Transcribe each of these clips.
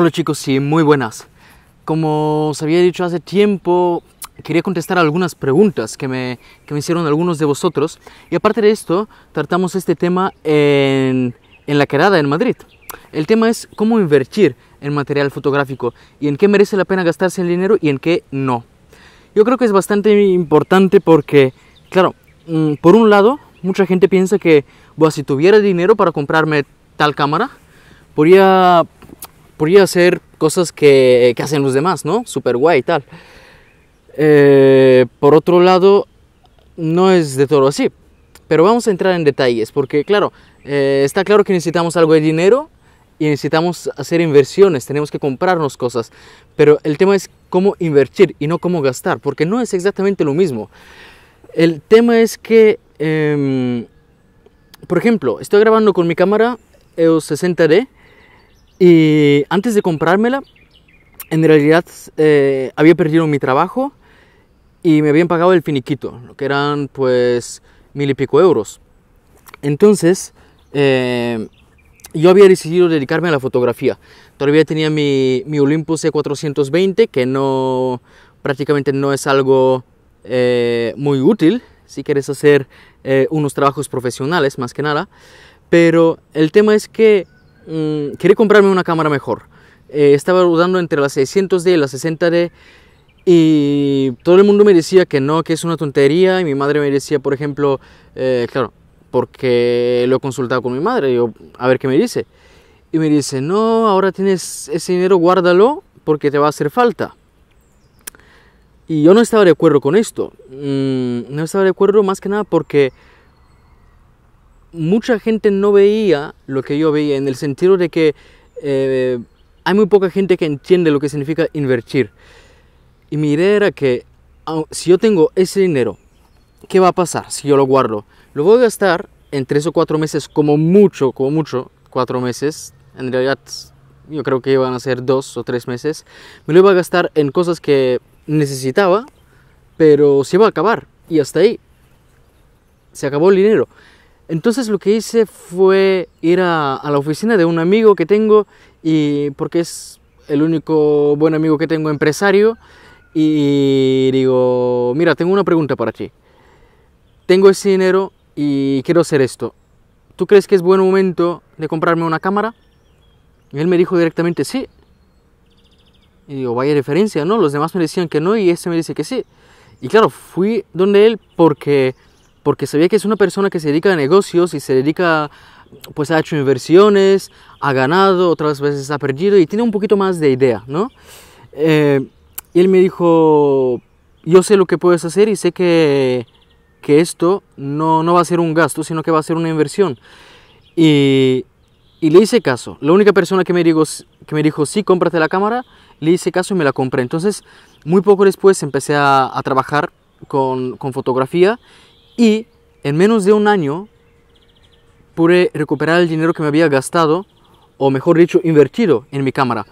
Hola chicos y sí, muy buenas. Como os había dicho hace tiempo, quería contestar algunas preguntas que me, que me hicieron algunos de vosotros. Y aparte de esto, tratamos este tema en, en la quedada en Madrid. El tema es cómo invertir en material fotográfico y en qué merece la pena gastarse el dinero y en qué no. Yo creo que es bastante importante porque, claro, mm, por un lado, mucha gente piensa que, bueno, si tuviera dinero para comprarme tal cámara, podría podría hacer cosas que, que hacen los demás, ¿no? Super guay y tal. Eh, por otro lado, no es de todo así. Pero vamos a entrar en detalles, porque claro, eh, está claro que necesitamos algo de dinero y necesitamos hacer inversiones, tenemos que comprarnos cosas. Pero el tema es cómo invertir y no cómo gastar, porque no es exactamente lo mismo. El tema es que, em, por ejemplo, estoy grabando con mi cámara EOS 60D y antes de comprármela, en realidad eh, había perdido mi trabajo y me habían pagado el finiquito, lo que eran pues mil y pico euros. Entonces, eh, yo había decidido dedicarme a la fotografía. Todavía tenía mi, mi Olympus E420, que no prácticamente no es algo eh, muy útil si quieres hacer unos trabajos profesionales, más que nada. Pero el tema es que Mm, quería comprarme una cámara mejor. Eh, estaba dudando entre la 600D y la 60D y todo el mundo me decía que no, que es una tontería y mi madre me decía, por ejemplo, eh, claro, porque lo he consultado con mi madre, yo, a ver qué me dice. Y me dice, no, ahora tienes ese dinero, guárdalo porque te va a hacer falta. Y yo no estaba de acuerdo con esto. Mm, no estaba de acuerdo más que nada porque mucha gente no veía lo que yo veía, en el sentido de que eh, hay muy poca gente que entiende lo que significa invertir. Y mi idea era que ah, si yo tengo ese dinero, ¿qué va a pasar si yo lo guardo? Lo voy a gastar en tres o cuatro meses, como mucho, como mucho, cuatro meses. En realidad, yo creo que iban a ser dos o tres meses. Me lo iba a gastar en cosas que necesitaba, pero se iba a acabar. Y hasta ahí. Se acabó el dinero. Entonces lo que hice fue ir a, la oficina de un amigo que tengo y porque es el único buen amigo que tengo empresario y digo, mira, tengo una pregunta para ti. Tengo ese dinero y quiero hacer esto. ¿Tú crees que es buen momento de comprarme una cámara? Y él me dijo directamente, sí. Y digo, vaya diferencia, ¿no? Los demás me decían que no y este me dice que sí. Y claro, fui donde él porque porque sabía que es una persona que se dedica a negocios y se dedica, pues ha hecho inversiones, ha ganado, otras veces ha perdido y tiene un poquito más de idea, ¿no? Eh, y él me dijo, yo sé lo que puedes hacer y sé que, que esto no, no va a ser un gasto, sino que va a ser una inversión. Y, y le hice caso. La única persona que me, dijo, que me dijo, sí, cómprate la cámara, le hice caso y me la compré. Entonces, muy poco después empecé a, a trabajar con, con, fotografía y en menos de un año pude recuperar el dinero que me había gastado, o mejor dicho, invertido en mi cámara.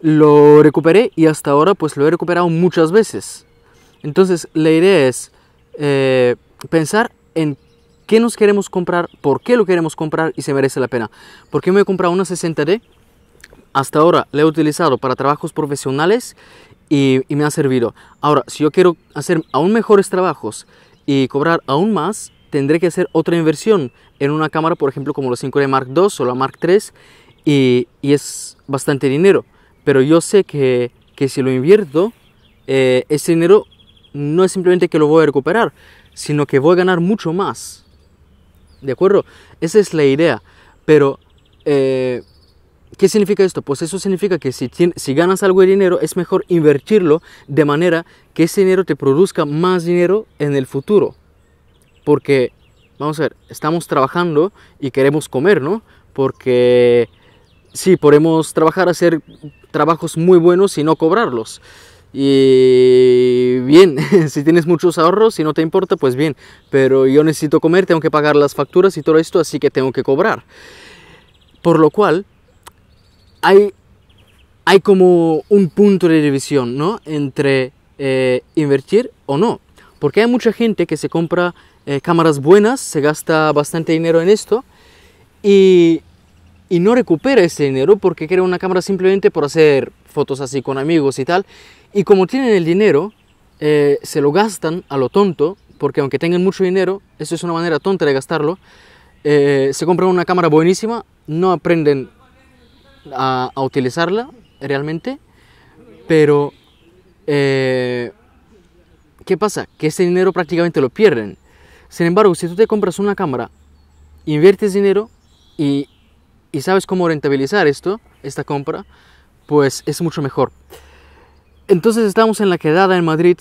Lo recuperé y hasta ahora pues lo he recuperado muchas veces. Entonces la idea es eh, pensar en qué nos queremos comprar, por qué lo queremos comprar y si merece la pena. por qué me he comprado una 60D, hasta ahora la he utilizado para trabajos profesionales y me ha servido. Ahora, si yo quiero hacer aún mejores trabajos y cobrar aún más, tendré que hacer otra inversión en una cámara, por ejemplo, como la 5D Mark II o la Mark III, y, es bastante dinero. Pero yo sé que, que si lo invierto, eh, ese dinero no es simplemente que lo voy a recuperar, sino que voy a ganar mucho más. ¿De acuerdo? Esa es la idea. Pero eh, ¿Qué significa esto? Pues eso significa que si, ganas algo de dinero es mejor invertirlo de manera que ese dinero te produzca más dinero en el futuro. Porque, vamos a ver, estamos trabajando y queremos comer, ¿no? Porque sí, podemos trabajar, hacer trabajos muy buenos y no cobrarlos. Y bien, si tienes muchos ahorros, y no te importa, pues bien. Pero yo necesito comer, tengo que pagar las facturas y todo esto, así que tengo que cobrar. Por lo cual, hay, hay como un punto de división, ¿no? Entre eh, invertir o no. Porque hay mucha gente que se compra eh, cámaras buenas, se gasta bastante dinero en esto y, no recupera ese dinero porque quiere una cámara simplemente por hacer fotos así con amigos y tal. Y como tienen el dinero, eh, se lo gastan a lo tonto, porque aunque tengan mucho dinero, eso es una manera tonta de gastarlo, se compran una cámara buenísima, no aprenden a, utilizarla realmente, pero eh, ¿qué pasa? Que ese dinero prácticamente lo pierden. Sin embargo, si tú te compras una cámara, inviertes dinero y, sabes cómo rentabilizar esto, esta compra, pues es mucho mejor. Entonces estamos en la quedada en Madrid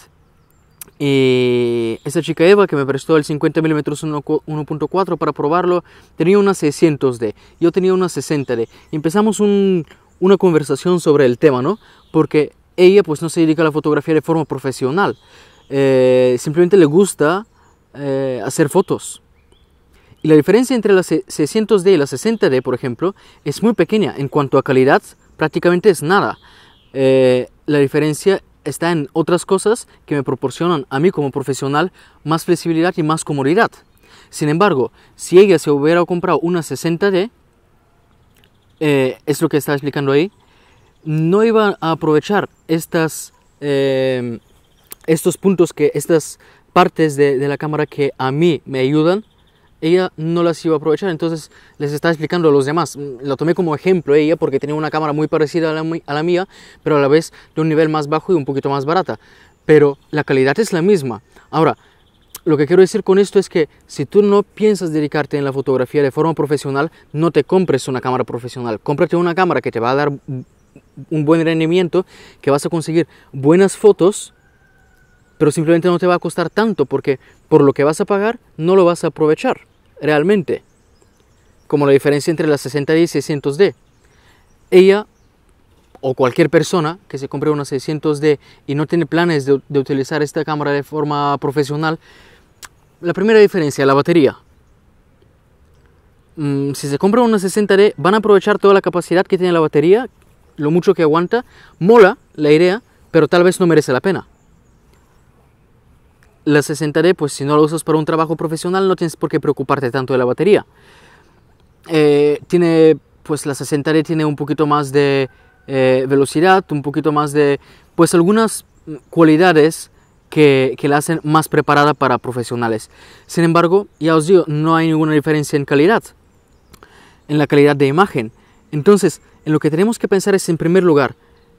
y eh, esa chica Eva que me prestó el 50 mm 1.4 para probarlo tenía una 600D, yo tenía una 60D. empezamos una conversación sobre el tema, ¿no? Porque ella pues no se dedica a la fotografía de forma profesional, eh, simplemente le gusta eh, hacer fotos. Y la diferencia entre la 600D y la 60D, por ejemplo, es muy pequeña. En cuanto a calidad, prácticamente es nada. la diferencia está en otras cosas que me proporcionan a mí como profesional más flexibilidad y más comodidad. Sin embargo, si ella se hubiera comprado una 60D, eh, es lo que está explicando ahí, no iba a aprovechar estas, eh, estos puntos, que estas partes de, de la cámara que a mí me ayudan ella no las iba a aprovechar, entonces les estaba explicando a los demás. Mm, la tomé como ejemplo ella porque tenía una cámara muy parecida a la, mía, pero a la vez de un nivel más bajo y un poquito más barata. Pero la calidad es la misma. Ahora, lo que quiero decir con esto es que si tú no piensas dedicarte en la fotografía de forma profesional, no te compres una cámara profesional. Cómprate una cámara que te va a dar un buen rendimiento, que vas a conseguir buenas fotos pero simplemente no te va a costar tanto porque por lo que vas a pagar no lo vas a aprovechar realmente. Como la diferencia entre la 60D y 600D. Ella o cualquier persona que se compre una 600D y no tiene planes de, utilizar esta cámara de forma profesional, la primera diferencia, la batería. Mm, si se compra una 60D, van a aprovechar toda la capacidad que tiene la batería, lo mucho que aguanta. Mola la idea, pero tal vez no merece la pena la 60D, pues si no la usas para un trabajo profesional, no tienes por qué preocuparte tanto de la batería. Eh, tiene, pues la 60D tiene un poquito más de eh, velocidad, un poquito más de, pues algunas cualidades que, la hacen más preparada para profesionales. Sin embargo, ya os digo, no hay ninguna diferencia en calidad, en la calidad de imagen. Entonces, en lo que tenemos que pensar es, en primer lugar,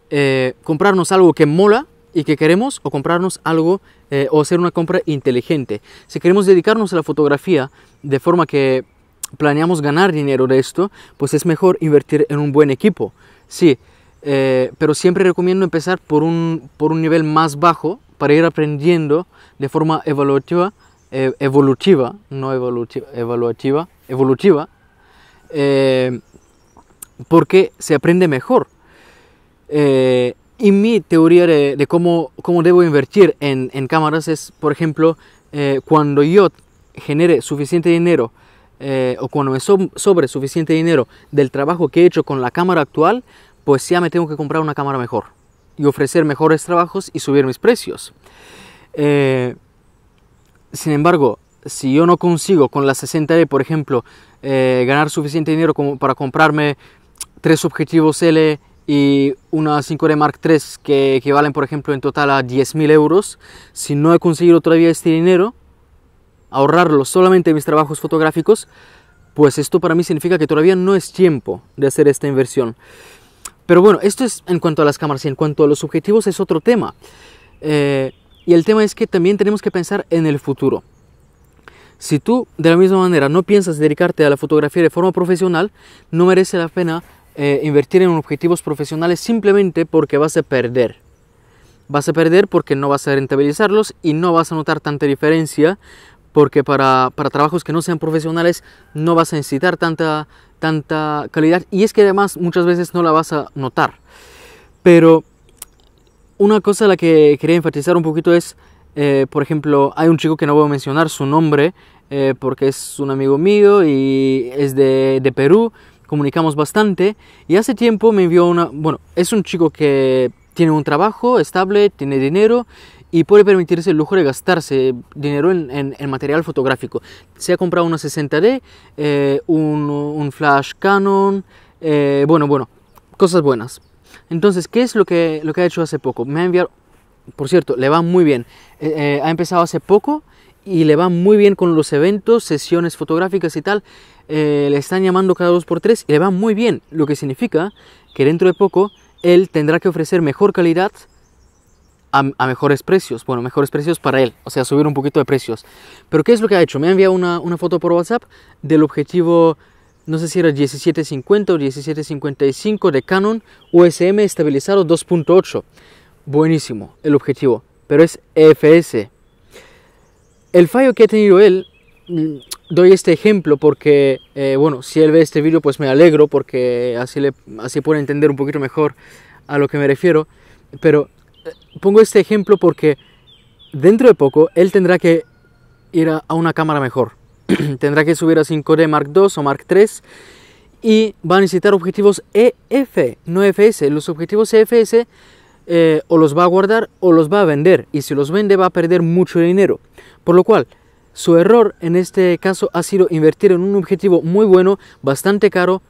eh, comprarnos algo que mola, y que queremos o comprarnos algo eh, o hacer una compra inteligente. Si queremos dedicarnos a la fotografía de forma que planeamos ganar dinero de esto, pues es mejor invertir en un buen equipo. Sí, eh, pero siempre recomiendo empezar por un, por un nivel más bajo para ir aprendiendo de forma evolutiva, eh, evolutiva, no evolutiva, evaluativa, evolutiva, porque se aprende mejor. Y mi teoría de, cómo, cómo, debo invertir en, cámaras es, por ejemplo, eh, cuando yo genere suficiente dinero eh, o cuando me sobre suficiente dinero del trabajo que he hecho con la cámara actual, pues ya me tengo que comprar una cámara mejor y ofrecer mejores trabajos y subir mis precios. Eh, sin embargo, si yo no consigo con la 60D, por ejemplo, ganar suficiente dinero como para comprarme tres objetivos L, y una 5D Mark III que, equivalen, por ejemplo en total a 10.000 euros. Si no he conseguido todavía este dinero, ahorrarlo solamente en mis trabajos fotográficos, pues esto para mí significa que todavía no es tiempo de hacer esta inversión. Pero bueno, esto es en cuanto a las cámaras y en cuanto a los objetivos es otro tema. Eh, y el tema es que también tenemos que pensar en el futuro. Si tú de la misma manera no piensas dedicarte a la fotografía de forma profesional, no merece la pena eh, invertir en objetivos profesionales simplemente porque vas a perder. Vas a perder porque no vas a rentabilizarlos y no vas a notar tanta diferencia porque para, trabajos que no sean profesionales no vas a necesitar tanta, tanta calidad y es que además muchas veces no la vas a notar. Pero una cosa a la que quería enfatizar un poquito es, eh, por ejemplo, hay un chico que no voy a mencionar su nombre eh, porque es un amigo mío y es de, de Perú comunicamos bastante y hace tiempo me envió una, bueno, es un chico que tiene un trabajo estable, tiene dinero y puede permitirse el lujo de gastarse dinero en, en, material fotográfico. Se ha comprado una 60D, eh, un, flash Canon, eh, bueno, bueno, cosas buenas. Entonces, ¿qué es lo que, lo que ha hecho hace poco? Me ha enviado, por cierto, le va muy bien. Eh, ha empezado hace poco y le va muy bien con los eventos, sesiones fotográficas y tal. Eh, le están llamando cada dos por tres y le va muy bien, lo que significa que dentro de poco él tendrá que ofrecer mejor calidad a, mejores precios. Bueno, mejores precios para él, o sea, subir un poquito de precios. Pero ¿qué es lo que ha hecho? Me ha enviado una, una foto por WhatsApp del objetivo, no sé si era 1750 o 1755 de Canon USM estabilizado 2.8. Buenísimo el objetivo, pero es EFS el fallo que ha tenido él, mm, doy este ejemplo porque, eh, bueno, si él ve este vídeo, pues me alegro porque así, le, así puede entender un poquito mejor a lo que me refiero. Pero eh, pongo este ejemplo porque dentro de poco él tendrá que ir a, una cámara mejor. tendrá que subir a 5D Mark II o Mark III y va a necesitar objetivos EF, no FS. Los objetivos EFS eh, o los va a guardar o los va a vender y si los vende va a perder mucho dinero. Por lo cual, su error en este caso ha sido invertir en un objetivo muy bueno, bastante caro,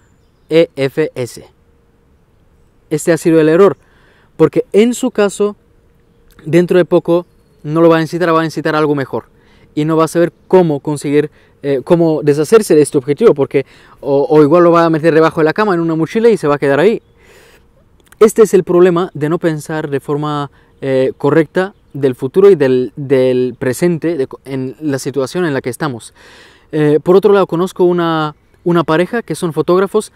EFS. Este ha sido el error, porque en su caso, dentro de poco, no lo va a necesitar, va a necesitar algo mejor. Y no va a saber cómo conseguir, eh, cómo deshacerse de este objetivo, porque o, igual lo va a meter debajo de la cama en una mochila y se va a quedar ahí. Este es el problema de no pensar de forma eh, correcta del futuro y del, presente en la situación en la que estamos. Eh, por otro lado, conozco una, una pareja que son fotógrafos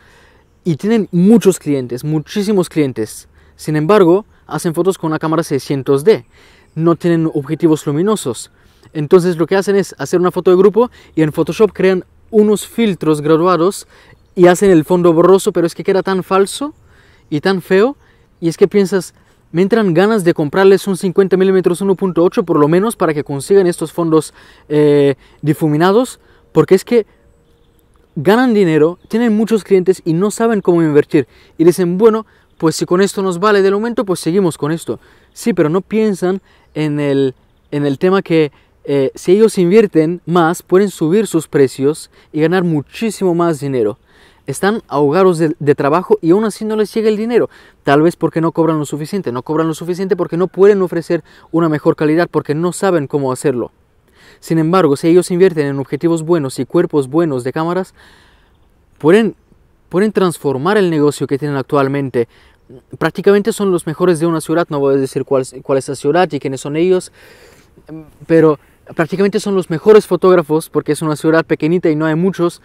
y tienen muchos clientes, muchísimos clientes. Sin embargo, hacen fotos con una cámara 600D. No tienen objetivos luminosos. Entonces lo que hacen es hacer una foto de grupo y en Photoshop crean unos filtros graduados y hacen el fondo borroso, pero es que queda tan falso y tan feo. Y es que piensas, me entran ganas de comprarles un 50 mm 1.8 por lo menos para que consigan estos fondos eh, difuminados, porque es que ganan dinero, tienen muchos clientes y no saben cómo invertir. Y dicen, bueno, pues si con esto nos vale del momento, pues seguimos con esto. Sí, pero no piensan en el, tema que eh, si ellos invierten más, pueden subir sus precios y ganar muchísimo más dinero están ahogados de, trabajo y aún así no les llega el dinero. Tal vez porque no cobran lo suficiente, no cobran lo suficiente porque no pueden ofrecer una mejor calidad, porque no saben cómo hacerlo. Sin embargo, si ellos invierten en objetivos buenos y cuerpos buenos de cámaras, pueden, pueden transformar el negocio que tienen actualmente. Prácticamente son los mejores de una ciudad, no voy a decir cuál, cuál es la ciudad y quiénes son ellos, pero prácticamente son los mejores fotógrafos porque es una ciudad pequeñita y no hay muchos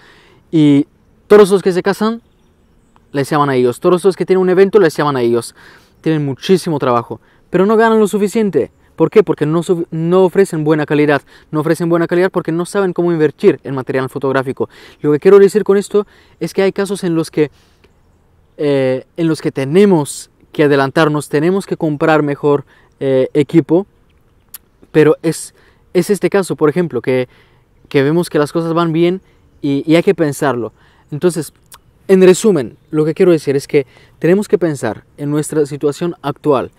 y todos los que se casan les llaman a ellos. Todos los que tienen un evento les llaman a ellos. Tienen muchísimo trabajo, pero no ganan lo suficiente. ¿Por qué? Porque no, ofrecen buena calidad. No ofrecen buena calidad porque no saben cómo invertir en material fotográfico. Lo que quiero decir con esto es que hay casos en los que, eh, en los que tenemos que adelantarnos, tenemos que comprar mejor eh, equipo, pero es, este caso, por ejemplo, que, vemos que las cosas van bien y hay que pensarlo. Entonces, en resumen, lo que quiero decir es que tenemos que pensar en nuestra situación actual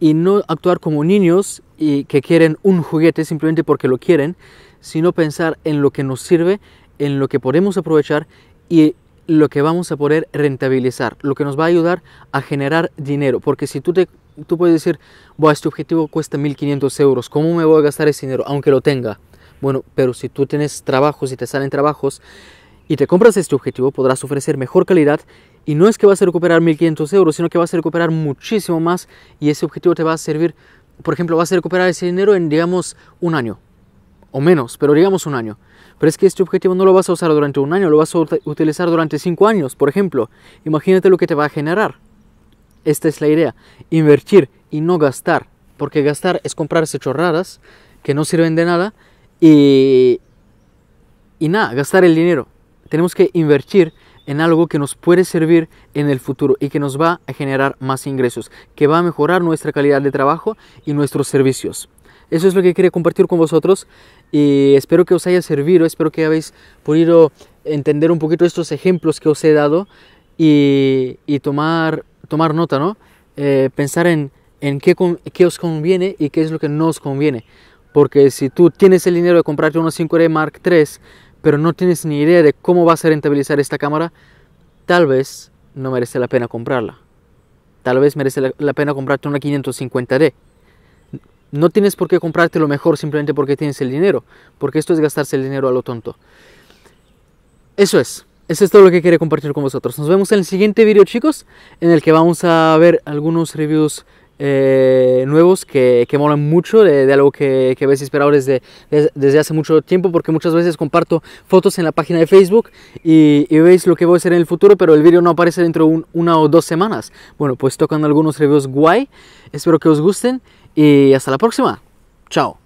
y no actuar como niños y que quieren un juguete simplemente porque lo quieren, sino pensar en lo que nos sirve, en lo que podemos aprovechar y lo que vamos a poder rentabilizar, lo que nos va a ayudar a generar dinero. Porque si tú, te, tú puedes decir, este objetivo cuesta 1.500 euros, ¿cómo me voy a gastar ese dinero? Aunque lo tenga. Bueno, pero si tú tienes trabajos y te salen trabajos y te compras este objetivo, podrás ofrecer mejor calidad y no es que vas a recuperar 1.500 euros, sino que vas a recuperar muchísimo más y ese objetivo te va a servir, por ejemplo, vas a recuperar ese dinero en, digamos, un año o menos, pero digamos un año. Pero es que este objetivo no lo vas a usar durante un año, lo vas a utilizar durante cinco años, por ejemplo. Imagínate lo que te va a generar. Esta es la idea, invertir y no gastar, porque gastar es comprarse chorradas que no sirven de nada y, y nada, gastar el dinero tenemos que invertir en algo que nos puede servir en el futuro y que nos va a generar más ingresos, que va a mejorar nuestra calidad de trabajo y nuestros servicios. Eso es lo que quería compartir con vosotros y espero que os haya servido, espero que habéis podido entender un poquito estos ejemplos que os he dado y, tomar, tomar nota, ¿no? Eh, pensar en, en qué, qué os conviene y qué es lo que no os conviene. Porque si tú tienes el dinero de comprarte unos 5D Mark III, pero no tienes ni idea de cómo vas a rentabilizar esta cámara, tal vez no merece la pena comprarla. Tal vez merece la, pena comprarte una 550D. No tienes por qué comprarte lo mejor simplemente porque tienes el dinero, porque esto es gastarse el dinero a lo tonto. Eso es. Eso es todo lo que quería compartir con vosotros. Nos vemos en el siguiente video, chicos, en el que vamos a ver algunos reviews eh, nuevos que, que, molan mucho, de, algo que, que habéis esperado desde, hace mucho tiempo, porque muchas veces comparto fotos en la página de Facebook y, veis lo que voy a hacer en el futuro, pero el vídeo no aparece dentro de una o dos semanas. Bueno, pues tocan algunos reviews guay, espero que os gusten y hasta la próxima. Chao.